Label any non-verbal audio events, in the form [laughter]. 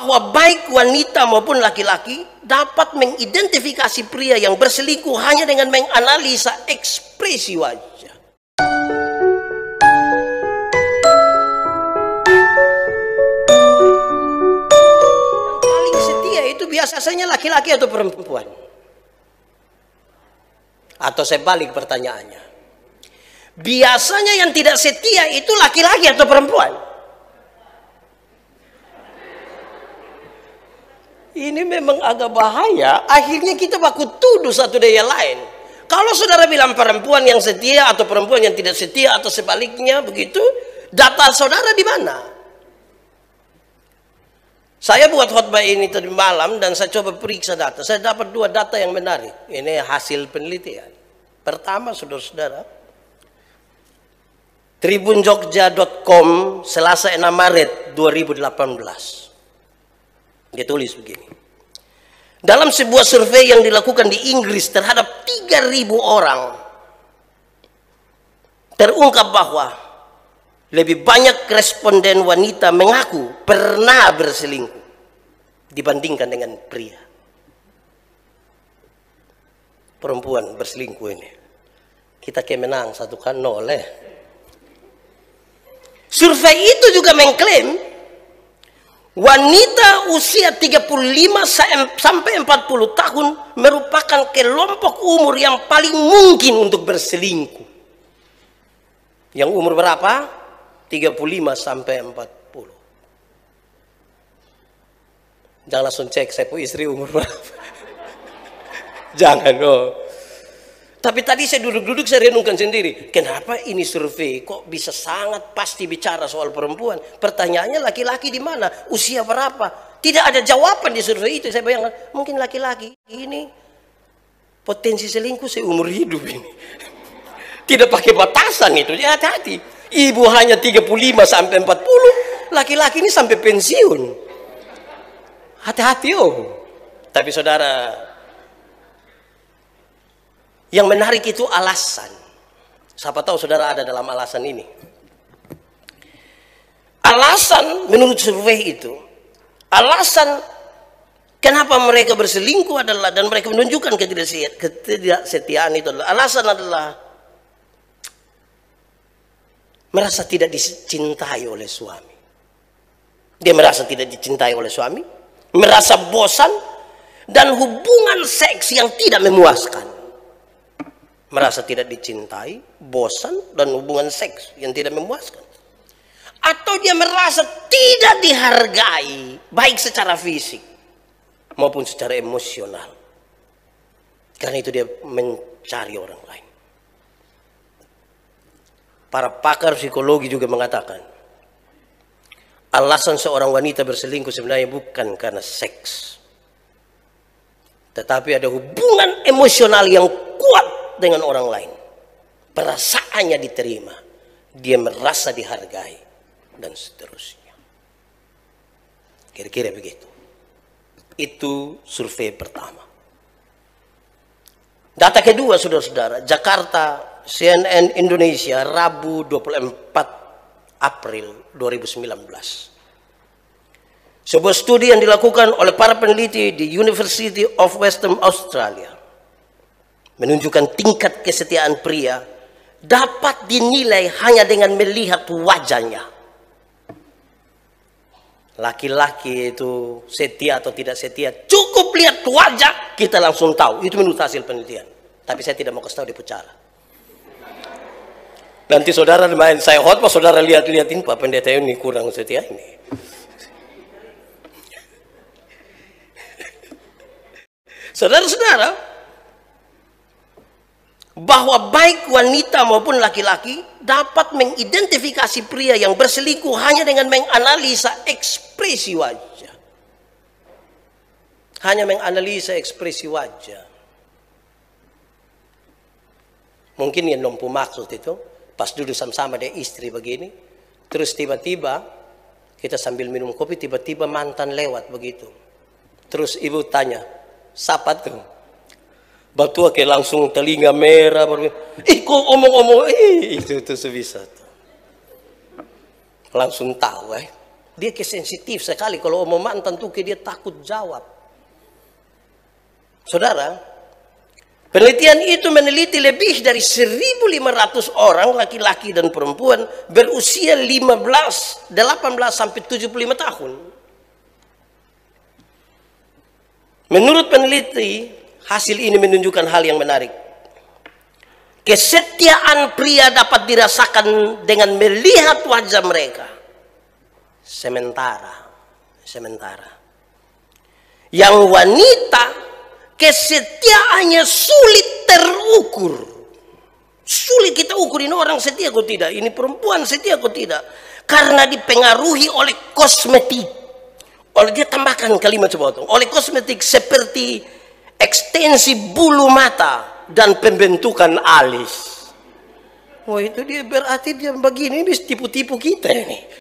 bahwa baik wanita maupun laki-laki dapat mengidentifikasi pria yang berselingkuh hanya dengan menganalisa ekspresi wajah. Yang paling setia itu biasanya laki-laki atau perempuan. Atau saya balik pertanyaannya. Biasanya yang tidak setia itu laki-laki atau perempuan? ini memang agak bahaya. Akhirnya kita baku tuduh satu daya lain. Kalau saudara bilang perempuan yang setia atau perempuan yang tidak setia atau sebaliknya begitu, data saudara di mana? Saya buat khotbah ini tadi malam dan saya coba periksa data. Saya dapat dua data yang menarik. Ini hasil penelitian. Pertama, saudara-saudara, tribunjogja.com Selasa 6 Maret 2018. Dia tulis begini. Dalam sebuah survei yang dilakukan di Inggris terhadap 3.000 orang, terungkap bahwa lebih banyak responden wanita mengaku pernah berselingkuh dibandingkan dengan pria. Perempuan berselingkuh ini. Kita kemenang satukan nol eh. Survei itu juga mengklaim Wanita usia 35 sampai 40 tahun merupakan kelompok umur yang paling mungkin untuk berselingkuh. Yang umur berapa? 35 sampai 40. Jangan langsung cek saya pun istri umur berapa. [laughs] Jangan oh. Tapi tadi saya duduk-duduk saya renungkan sendiri, kenapa ini survei kok bisa sangat pasti bicara soal perempuan? Pertanyaannya laki-laki di mana? Usia berapa? Tidak ada jawaban di survei itu. Saya bayangkan, mungkin laki-laki ini potensi selingkuh seumur hidup ini. [laughs] Tidak pakai batasan itu, ya hati-hati. Ibu hanya 35 sampai 40, laki-laki ini sampai pensiun. Hati-hati oh. Tapi saudara, yang menarik itu alasan. Siapa tahu saudara ada dalam alasan ini. Alasan menurut survei itu, alasan kenapa mereka berselingkuh adalah dan mereka menunjukkan ketidaksetiaan itu adalah alasan adalah merasa tidak dicintai oleh suami. Dia merasa tidak dicintai oleh suami, merasa bosan dan hubungan seks yang tidak memuaskan merasa tidak dicintai, bosan, dan hubungan seks yang tidak memuaskan. Atau dia merasa tidak dihargai, baik secara fisik maupun secara emosional. Karena itu dia mencari orang lain. Para pakar psikologi juga mengatakan, alasan seorang wanita berselingkuh sebenarnya bukan karena seks. Tetapi ada hubungan emosional yang kuat dengan orang lain. Perasaannya diterima. Dia merasa dihargai. Dan seterusnya. Kira-kira begitu. Itu survei pertama. Data kedua, saudara-saudara. Jakarta, CNN Indonesia, Rabu 24 April 2019. Sebuah studi yang dilakukan oleh para peneliti di University of Western Australia menunjukkan tingkat kesetiaan pria dapat dinilai hanya dengan melihat wajahnya. Laki-laki itu setia atau tidak setia, cukup lihat wajah kita langsung tahu. Itu menurut hasil penelitian. Tapi saya tidak mau kasih tahu di pucara. Nanti saudara main saya hot, pas saudara lihat-lihatin Pak Pendeta ini kurang setia ini. Saudara-saudara, bahwa baik wanita maupun laki-laki dapat mengidentifikasi pria yang berselingkuh hanya dengan menganalisa ekspresi wajah. Hanya menganalisa ekspresi wajah. Mungkin yang nompu maksud itu, pas duduk sama-sama dia istri begini, terus tiba-tiba kita sambil minum kopi, tiba-tiba mantan lewat begitu. Terus ibu tanya, siapa tuh? batu kayak langsung telinga merah baru ih kok omong-omong ih itu itu sebisa langsung tahu eh dia sensitif sekali kalau omong mantan tuh dia takut jawab saudara penelitian itu meneliti lebih dari 1500 orang laki-laki dan perempuan berusia 15 18 sampai 75 tahun menurut peneliti Hasil ini menunjukkan hal yang menarik. Kesetiaan pria dapat dirasakan dengan melihat wajah mereka. Sementara, sementara. Yang wanita kesetiaannya sulit terukur. Sulit kita ukur ini orang setia atau tidak, ini perempuan setia atau tidak. Karena dipengaruhi oleh kosmetik. Oleh dia tambahkan kalimat sebotong. Oleh kosmetik seperti ekstensi bulu mata dan pembentukan alis. Oh itu dia berarti dia begini ini tipu-tipu kita ini.